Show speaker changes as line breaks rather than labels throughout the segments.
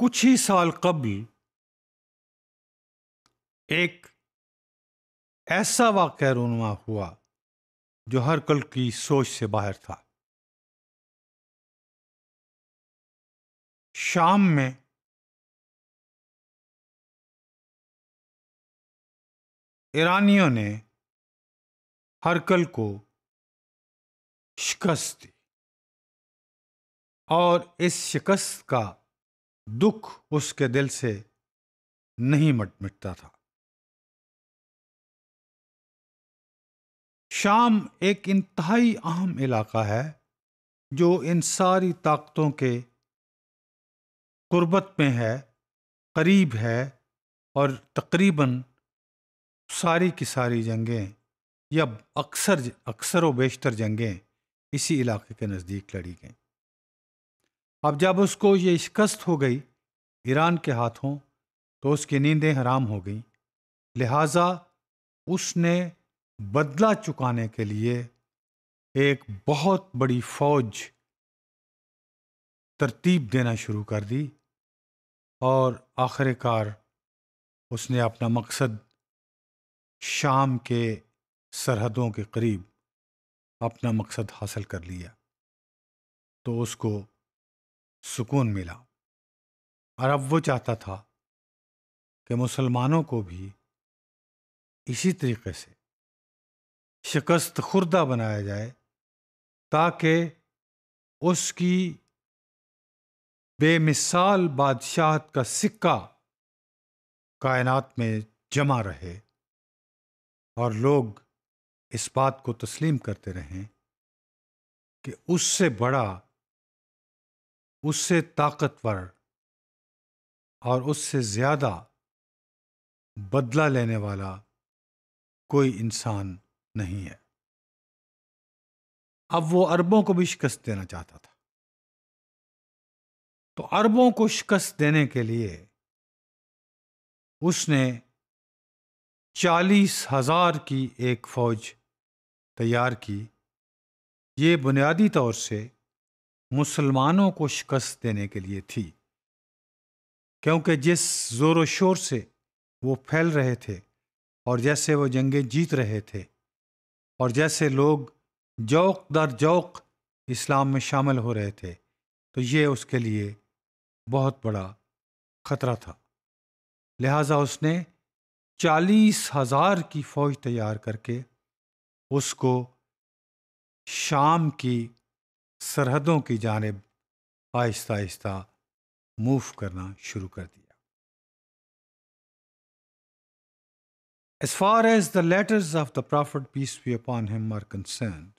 कुछ ही साल कबल एक ऐसा वाक़ रोनुमा हुआ जो हर कल की सोच से बाहर था शाम में ईरानियों ने हरकल को
शिकस्त दी और इस शिकस्त का दुख उसके दिल से नहीं मट मिटता था
शाम एक इंतहाई
अहम इलाका है जो इन सारी ताकतों के कुर्बत में है करीब है और तकरीबन सारी की सारी जंगें या अक्सर अक्सर व बेशतर जंगें इसी इलाके के नज़दीक लड़ी गई अब जब उसको ये शिकस्त हो गई ईरान के हाथों तो उसकी नींदें हराम हो गईं लिहाजा उसने बदला चुकाने के लिए एक बहुत बड़ी फौज तरतीब देना शुरू कर दी और आखिरकार उसने अपना मकसद शाम के सरहदों के करीब अपना मकसद हासिल कर लिया तो उसको सुकून मिला और अब वो चाहता था कि मुसलमानों को भी इसी तरीके से शिकस्त खुर्दा बनाया जाए ताकि उसकी बेमिसाल बादशाहत का सिक्का कायनात में जमा रहे और लोग इस बात को तस्लीम करते रहें कि उससे बड़ा उससे ताकतवर
और उससे ज़्यादा बदला लेने वाला कोई इंसान नहीं है अब वो अरबों को भी शिकस्त देना चाहता था तो अरबों
को शिकस्त देने के लिए उसने चालीस हजार की एक फौज तैयार की ये बुनियादी तौर से मुसलमानों को शिकस्त देने के लिए थी क्योंकि जिस जोर शोर से वो फैल रहे थे और जैसे वो जंगें जीत रहे थे और जैसे लोग जौक दर जौक इस्लाम में शामिल हो रहे थे तो ये उसके लिए बहुत बड़ा खतरा था लिहाजा उसने चालीस हज़ार की फ़ौज तैयार करके उसको शाम की सरहदों की जानब आहिस्ता आहिस्ता मूव करना शुरू कर दिया as far as the letters of the prophet peace be upon him are concerned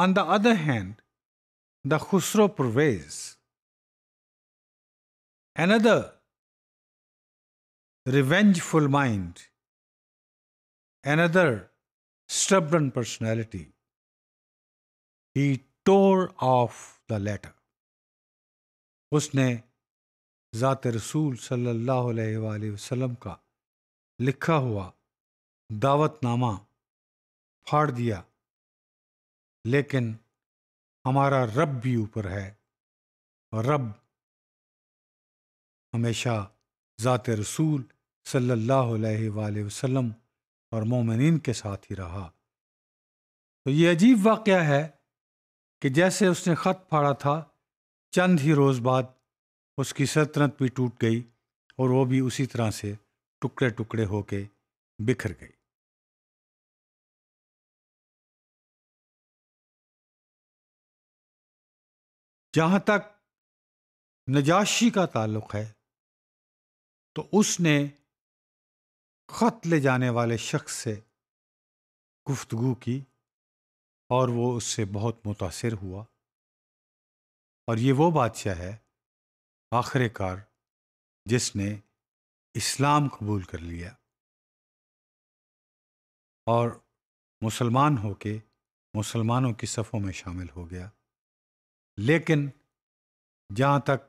on the other hand the Khusro Parvez
other revengeful mind another stubborn personality
he'd tore off the letter उसने ज़ात रसूल सल्लल्लाहु अलैहि वसल्लम का लिखा हुआ दावतनामा फाड़ दिया लेकिन हमारा रब भी ऊपर है और रब हमेशा ज़ात रसूल सल्लल्लाहु अलैहि वसल्लम और मोमिन के साथ ही रहा तो ये अजीब वाक़ है कि जैसे उसने ख़त फाड़ा था चंद ही रोज़ बाद उसकी सल्तनत भी टूट गई और वो भी उसी तरह से टुकड़े टुकड़े
होके बिखर गई जहाँ तक
नजाशी का ताल्लुक़ है तो उसने ख़त ले जाने वाले शख्स से गुफ्तगु की और वो उससे बहुत मुतासर हुआ और ये वो बादशाह है आखिरकार जिसने इस्लाम कबूल कर लिया और मुसलमान होके मुसलमानों की सफ़ों में शामिल हो गया लेकिन जहाँ तक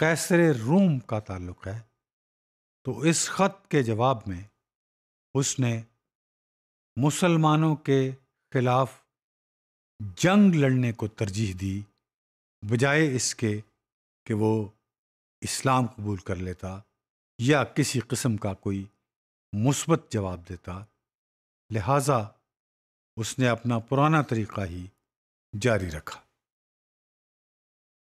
कैसर रूम का ताल्लुक़ है तो इस ख़त के जवाब में उसने मुसलमानों के खिलाफ जंग लड़ने को तरजीह दी बजाय इसके कि वो इस्लाम कबूल कर लेता या किसी किस्म का कोई मुस्बत जवाब देता लिहाजा उसने अपना पुराना तरीक़ा ही जारी रखा